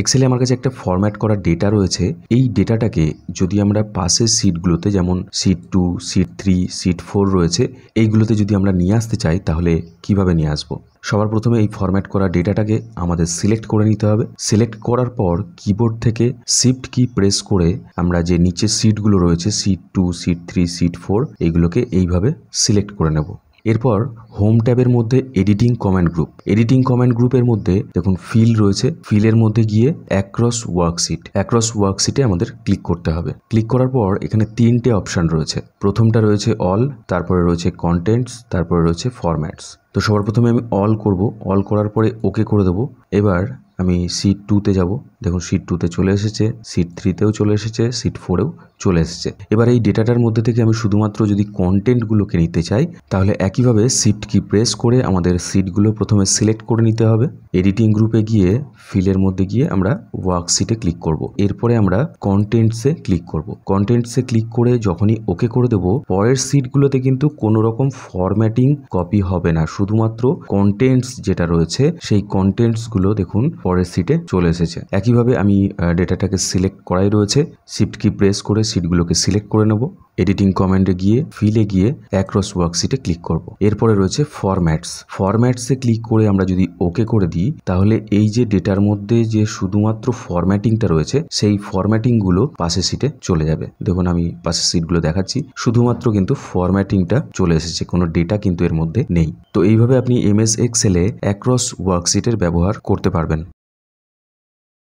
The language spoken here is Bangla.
এক্সেলে আমার কাছে একটা ফরম্যাট করা ডেটা রয়েছে এই ডেটাটাকে যদি আমরা পাশের সিটগুলোতে যেমন seat two seat three seat four রয়েছে এইগুলোতে যদি আমরা নিয়ে আসতে চাই তাহলে কিভাবে নিয়ে আসবো সবার প্রথমে এই ফরম্যাট করা ডেটাটাকে আমাদের সিলেক্ট করে নিতে হবে সিলেক্ট করার পর কিবোর্ড থেকে সিফট কি প্রেস করে আমরা যে নিচে সিটগুলো রয়েছে seat two seat three seat four এইগুলোকে এইভাবে সিলেক্ট করে নেব এরপর হোম ট্যাবের মধ্যে editing comment group editing comment গ্রুপের মধ্যে দেখুন ফিল রয়েছে ফিলের মধ্যে গিয়ে অ্যাক্রস ওয়ার্কশিট অ্যাক্রস ওয়ার্কশিটে আমাদের ক্লিক করতে হবে ক্লিক করার পর এখানে তিনটে অপশান রয়েছে প্রথমটা রয়েছে অল তারপরে রয়েছে কন্টেন্টস তারপরে রয়েছে ফরম্যাটস তো সবার প্রথমে আমি অল করব অল করার পরে ওকে করে দেবো এবার আমি সিট টুতে যাব দেখুন সিট টুতে চলে এসেছে সিট থ্রিতেও চলে এসেছে সিট ফোরেও চলে এসেছে এবার এই ডেটাটার মধ্যে থেকে আমি শুধুমাত্র যদি কন্টেন্টগুলোকে নিতে চাই তাহলে একইভাবে সিট কি প্রেস করে আমাদের সিটগুলো প্রথমে সিলেক্ট করে নিতে হবে এডিটিং গ্রুপে গিয়ে ফিলের মধ্যে গিয়ে আমরা ওয়ার্কশিটে ক্লিক করব। এরপরে আমরা কন্টেন্টসে ক্লিক করব। কন্টেন্টসে ক্লিক করে যখনই ওকে করে দেব পরের সিটগুলোতে কিন্তু কোনো রকম ফরম্যাটিং কপি হবে না শুধুমাত্র কন্টেন্টস যেটা রয়েছে সেই কন্টেন্টসগুলো দেখুন পরের সিটে চলে এসেছে একই একইভাবে আমি ডেটাটাকে সিলেক্ট করাই রয়েছে শিফট কি প্রেস করে সিটগুলোকে সিলেক্ট করে নেব এডিটিং কমেন্টে গিয়ে ফিলে গিয়ে অ্যাক্রস ওয়ার্কশিটে ক্লিক করব। এরপরে রয়েছে ফরম্যাটস ফরম্যাটসে ক্লিক করে আমরা যদি ওকে করে দিই তাহলে এই যে ডেটার মধ্যে যে শুধুমাত্র ফরম্যাটিংটা রয়েছে সেই ফরম্যাটিংগুলো পাশে সিটে চলে যাবে দেখুন আমি পাশে সিটগুলো দেখাচ্ছি শুধুমাত্র কিন্তু ফরম্যাটিংটা চলে এসেছে কোনো ডেটা কিন্তু এর মধ্যে নেই তো এইভাবে আপনি এম এস এক্সেলে অ্যাক্রস ওয়ার্কশিটের ব্যবহার করতে পারবেন